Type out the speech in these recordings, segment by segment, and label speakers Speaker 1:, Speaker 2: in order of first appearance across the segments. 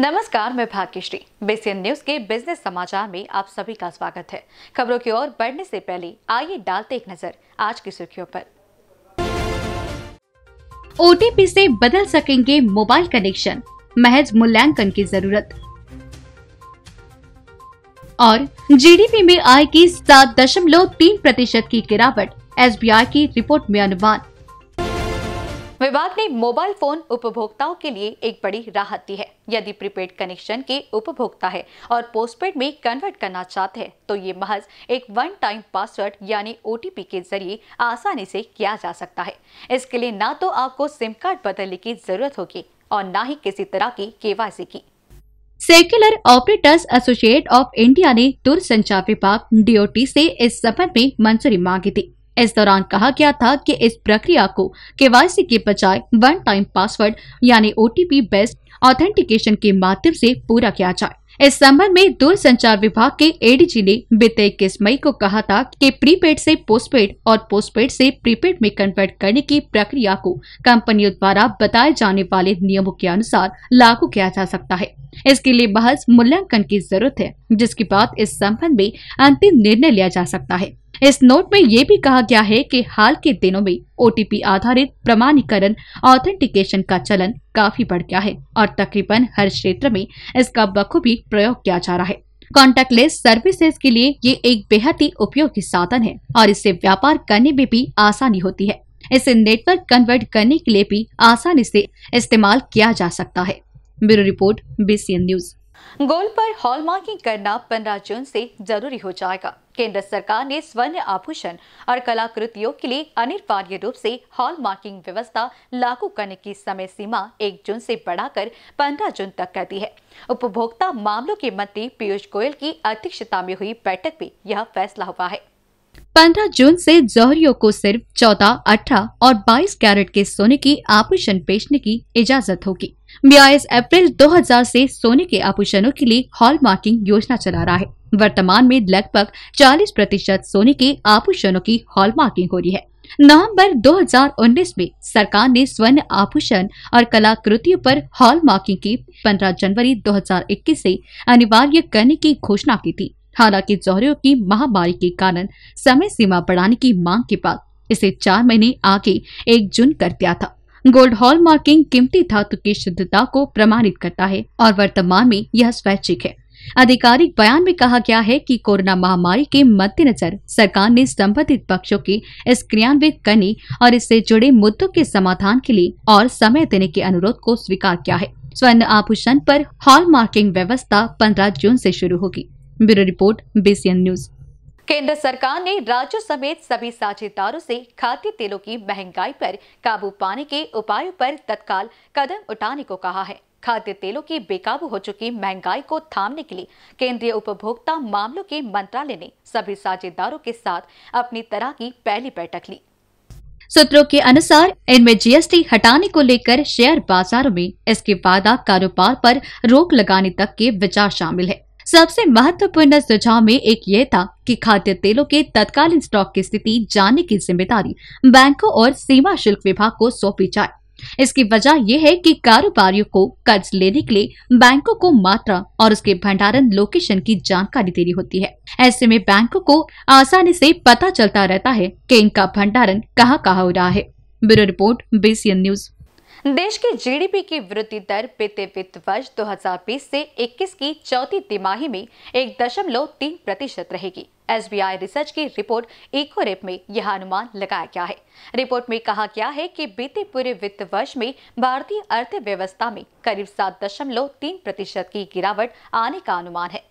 Speaker 1: नमस्कार मैं भाग्यश्री बेसियन न्यूज के बिजनेस समाचार में आप सभी का स्वागत है खबरों की ओर बढ़ने से पहले आइए डालते एक नजर आज की सुर्खियों पर ओटीपी से बदल सकेंगे मोबाइल कनेक्शन महज मूल्यांकन की जरूरत और जीडीपी में आय की सात दशमलव तीन प्रतिशत की गिरावट एसबीआई की रिपोर्ट में अनुमान विभाग ने मोबाइल फोन उपभोक्ताओं के लिए एक बड़ी राहत दी है यदि प्रीपेड कनेक्शन के उपभोक्ता है और पोस्टपेड में कन्वर्ट करना चाहते हैं तो ये महज एक वन टाइम पासवर्ड यानी ओ के जरिए आसानी से किया जा सकता है इसके लिए ना तो आपको सिम कार्ड बदलने की जरूरत होगी और ना ही किसी तरह की केवासी की cellular operators associate of India ने दूर संचार विभाग डीओटी से इस संबंध में मंजूरी मांगी थी इस दौरान कहा गया था कि इस प्रक्रिया को केवाईसी के बजाय वन टाइम पासवर्ड यानी ओटीपी बेस्ड ऑथेंटिकेशन के माध्यम से पूरा किया जाए इस संबंध में दूर संचार विभाग के एडीजी ने बीते इक्कीस मई को कहा था कि प्रीपेड से पोस्टपेड और पोस्टपेड से प्रीपेड में कन्वर्ट करने की प्रक्रिया को कंपनियों द्वारा बताए जाने वाले नियमों के अनुसार लागू किया जा सकता है इसके लिए बहस मूल्यांकन की जरूरत है जिसके बाद इस संबंध में अंतिम निर्णय लिया जा सकता है इस नोट में ये भी कहा गया है कि हाल के दिनों में ओटीपी आधारित प्रमाणीकरण ऑथेंटिकेशन का चलन काफी बढ़ गया है और तकरीबन हर क्षेत्र में इसका बखूबी प्रयोग किया जा रहा है कॉन्टेक्ट लेस सर्विसेज के लिए ये एक बेहद ही उपयोगी साधन है और इससे व्यापार करने में भी आसानी होती है इसे नेटवर्क कन्वर्ट करने के लिए भी आसानी से इस्तेमाल किया जा सकता है bureau report B news gold पर हॉलमार्किंग करना पंद्रह जून से जरूरी हो जाएगा केंद्र सरकार ने स्वर्ण आभूषण और कलाकृतियों के लिए अनिवार्य रूप से हॉल मार्किंग व्यवस्था लागू करने की समय सीमा एक जून से बढ़ाकर पंद्रह जून तक कर दी है उपभोक्ता मामलों के मंत्री पीयूष गोयल की अध्यक्षता में हुई बैठक में यह फैसला हुआ है 15 जून से जौहरियों को सिर्फ 14, 18 और 22 कैरेट के सोने की आभूषण बेचने की इजाजत होगी बयास अप्रैल 2000 से सोने के आभूषणों के लिए हॉल मार्किंग योजना चला रहा है वर्तमान में लगभग 40 प्रतिशत सोने के आभूषणों की हॉल मार्किंग हो रही है नवंबर 2019 में सरकार ने स्वर्ण आभूषण और कलाकृतियों पर हॉल मार्किंग की 15 जनवरी 2021 से अनिवार्य करने की घोषणा की थी हालांकि जोहरियों की महामारी के कारण समय सीमा बढ़ाने की मांग के बाद इसे चार महीने आगे एक जून कर दिया था गोल्ड हॉल मार्किंग कीमती धातु की शुद्धता को प्रमाणित करता है और वर्तमान में यह स्वैच्छिक है आधिकारिक बयान में कहा गया है कि कोरोना महामारी के मद्देनजर सरकार ने संबंधित पक्षों के इस क्रियान्वित करने और इससे जुड़े मुद्दों के समाधान के लिए और समय देने के अनुरोध को स्वीकार किया है स्वर्ण आभूषण पर हॉल मार्किंग व्यवस्था 15 जून से शुरू होगी ब्यूरो रिपोर्ट बेसियन न्यूज केंद्र सरकार ने राज्यों समेत सभी साझेदारों से खाद्य तेलों की महंगाई पर काबू पाने के उपायों पर तत्काल कदम उठाने को कहा है खाद्य तेलों की बेकाबू हो चुकी महंगाई को थामने के लिए केंद्रीय उपभोक्ता मामलों के मंत्रालय ने सभी साझेदारों के साथ अपनी तरह की पहली बैठक ली सूत्रों के अनुसार इनमें जीएसटी हटाने को लेकर शेयर बाजारों में इसके वादा कारोबार पर रोक लगाने तक के विचार शामिल है सबसे महत्वपूर्ण सुझाव में एक यह था कि खाद्य तेलों के तत्कालीन स्टॉक की स्थिति जानने की जिम्मेदारी बैंकों और सीमा शुल्क विभाग को सौंपी जाए इसकी वजह यह है कि कारोबारियों को कर्ज लेने के लिए बैंकों को मात्रा और उसके भंडारण लोकेशन की जानकारी देनी होती है ऐसे में बैंकों को आसानी से पता चलता रहता है कि इनका भंडारण कहाँ कहाँ हो रहा है ब्यूरो रिपोर्ट बीसीएन न्यूज देश की जीडीपी की वृद्धि दर बीते वित्त वर्ष दो से 21 की चौथी तिमाही में एक दशमलव तीन प्रतिशत रहेगी एसबीआई रिसर्च की रिपोर्ट इको रेप में यह अनुमान लगाया गया है रिपोर्ट में कहा गया है कि बीते पूरे वित्त वर्ष में भारतीय अर्थव्यवस्था में करीब सात दशमलव तीन प्रतिशत की गिरावट आने का अनुमान है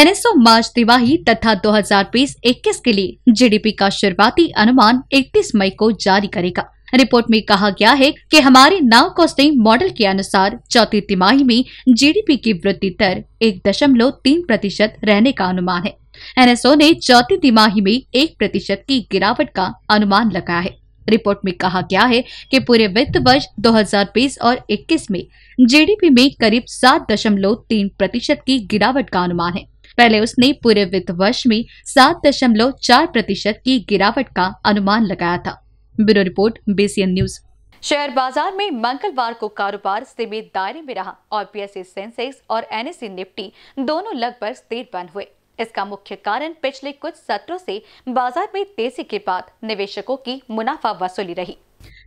Speaker 1: एनएसओ मार्च तिमाही तथा 2020-21 के लिए जीडीपी का शुरुआती अनुमान 31 मई को जारी करेगा रिपोर्ट में कहा गया है कि हमारे नाव कॉस्टिंग मॉडल के अनुसार चौथी तिमाही में जीडीपी की वृद्धि दर एक दशमलव तीन प्रतिशत रहने का अनुमान है एनएसओ ने चौथी तिमाही में एक प्रतिशत की गिरावट का अनुमान लगाया है रिपोर्ट में कहा गया है कि पूरे वित्त वर्ष 2020 और 21 में जीडीपी में करीब तीन प्रतिशत की गिरावट का अनुमान है पहले उसने पूरे वित्त वर्ष में सात दशमलव चार प्रतिशत की गिरावट का अनुमान लगाया था ब्यूरो रिपोर्ट बेसियन न्यूज शेयर बाजार में मंगलवार को कारोबार सीमित दायरे में रहा और पीएससी सेंसेक्स और एनएससी निफ्टी दोनों लगभग स्थिर बंद हुए इसका मुख्य कारण पिछले कुछ सत्रों से बाजार में तेजी के बाद निवेशकों की मुनाफा वसूली रही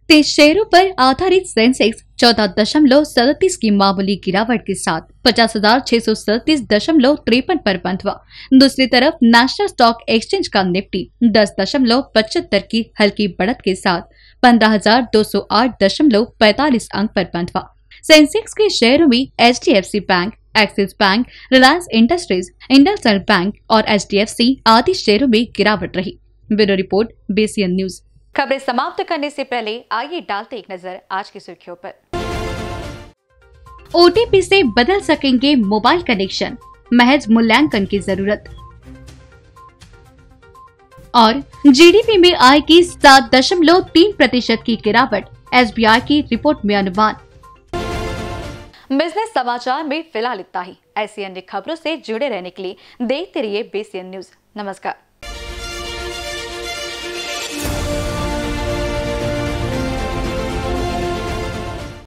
Speaker 1: तेज शेयरों पर आधारित सेंसेक्स चौदह दशमलव सैतीस की मामूली गिरावट के साथ पचास हजार छह सौ सैतीस दशमलव तिरपन पर बंद हुआ दूसरी तरफ नेशनल स्टॉक एक्सचेंज का निफ्टी दस दशमलव पचहत्तर की हल्की बढ़त के साथ पंद्रह हजार दो सौ आठ दशमलव पैतालीस अंक पर बंद हुआ सेंसेक्स के शेयरों में H D F C Bank Axis Bank Reliance Industries IndusInd Bank और एच डी एफ सी आदि शेयरों में गिरावट रही ब्यूरो रिपोर्ट एन न्यूज खबरें समाप्त करने से पहले आइए डालते एक नजर आज की सुर्खियों पर ओटीपी से बदल सकेंगे मोबाइल कनेक्शन महज मूल्यांकन की जरूरत और जीडीपी में आय की सात दशमलव तीन प्रतिशत की गिरावट एसबीआई की रिपोर्ट में अनुमान बिजनेस समाचार में फिलहाल इतना ही ऐसी अन्य खबरों से जुड़े रहने के लिए देखते रहिए बेसीएन न्यूज नमस्कार